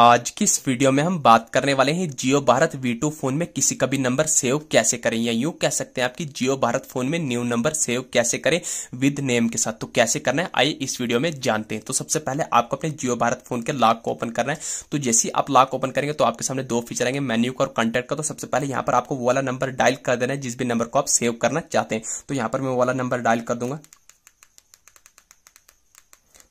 आज की इस वीडियो में हम बात करने वाले हैं जियो भारत V2 फोन में किसी का भी नंबर सेव कैसे करें या यूं कह सकते हैं आपकी जियो भारत फोन में न्यू नंबर सेव कैसे करें विद नेम के साथ तो कैसे करना है आइए इस वीडियो में जानते हैं तो सबसे पहले आपको अपने जियो भारत फोन के लॉक को ओपन करना है तो जैसे ही आप लॉक ओपन करेंगे तो आपके सामने दो फीचर आएंगे मेन्यू का और कॉन्टेक्ट का तो सबसे पहले यहाँ पर आपको वो वाला नंबर डायल कर देना है जिस भी नंबर को आप सेव करना चाहते हैं तो यहाँ पर मैं वाला नंबर डायल कर दूंगा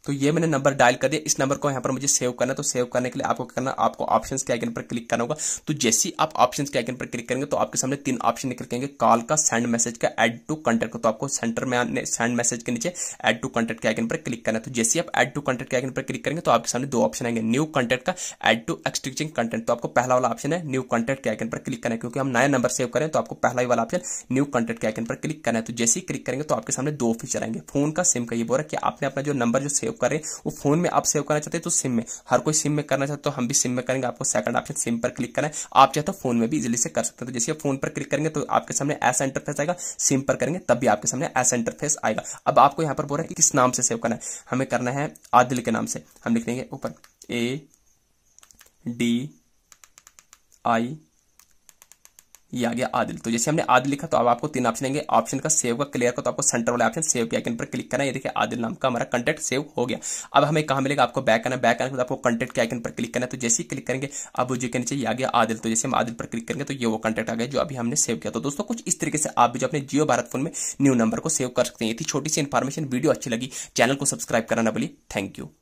तो ये मैंने नंबर डायल कर दिया इस नंबर को यहाँ पर मुझे सेव करना तो सेव करने के लिए आपको करना आपको ऑप्शन के आइकन पर क्लिक करना होगा तो जैसे आप ऑप्शन के आइकन पर क्लिक करेंगे तो आपके सामने तीन ऑप्शन निकल करेंगे कॉल का सेंड मैसेज का एड टू कंटेक्ट का तो आपको सेंटर में सेंड मैसेज के नीचे एड टू कॉन्टेक्ट के आइकन पर क्लिक करना तो जैसे आप एड टू कंटेक्ट के आइकन पर क्लिक करेंगे तो आपके सामने दो ऑप्शन आएंगे न्यू कॉन्टेक्ट का एड टू एक्सटिचिंग कंटेंट तो आपको पहला वाला ऑप्शन है न्यू कॉन्टेक्ट के आइकन पर क्लिक करना है क्योंकि हम नया नंबर सेव करें तो आपको पहला ही वाला ऑप्शन न्यू कॉन्टेक्ट के आइकन पर क्लिक करना है तो जैसे ही क्लिक करेंगे तो आपके सामने दो फीचर आएंगे फोन का सिम का ये बोल रहा है कि आपने अपना जो नंबर जो सेव कर रहे हैं वो फोन में आप सेव करना चाहते हैं तो सिम में हर कोई सिम में करना चाहते तो हम भी सिम में करेंगे आपको सेकंड ऑप्शन सिम पर क्लिक करना है आप चाहते हो फोन तो में भी इजिली से कर सकते हैं तो जैसे फोन पर क्लिक करेंगे तो आपके सामने ऐसा इंटरफेस आएगा सिम पर करेंगे तब भी आपके सामने ऐसा इंटरफेस आएगा अब आपको यहां पर बोल रहा है किस नाम से सेव करना है हमें करना है आदिल के नाम से हम लिख देंगे ऊपर ए डी आई ये आ गया आदिल तो जैसे हमने आदिल लिखा तो अब आपको तीन ऑप्शन देंगे ऑप्शन का सेव का क्लियर का तो आपको सेंटर वाला ऑप्शन सेव के आइकन पर क्लिक करना है ये देखिए आदिल नाम का हमारा कंटेंट सेव हो गया अब हमें कहा मिलेगा आपको बैक करना बैक आने के बाद आपको कंटेंट के आइकन पर क्लिक करना है तो जैसे ही क्लिक करेंगे अब जो के नीचे आ गया आदिल तो जैसे हम आदिल पर क्लिक करेंगे तो ये वो कंटेंट आ गया जो अभी हमने सेव किया तो दोस्तों कुछ इस तरीके से आप भी जो अपने जियो भारत फोन में न्यू नंबर को सेव कर सकते हैं ये छोटी सी इन्फॉर्मेशन वीडियो अच्छी लगी चैनल को सब्सक्राइब करना बोली थैंक यू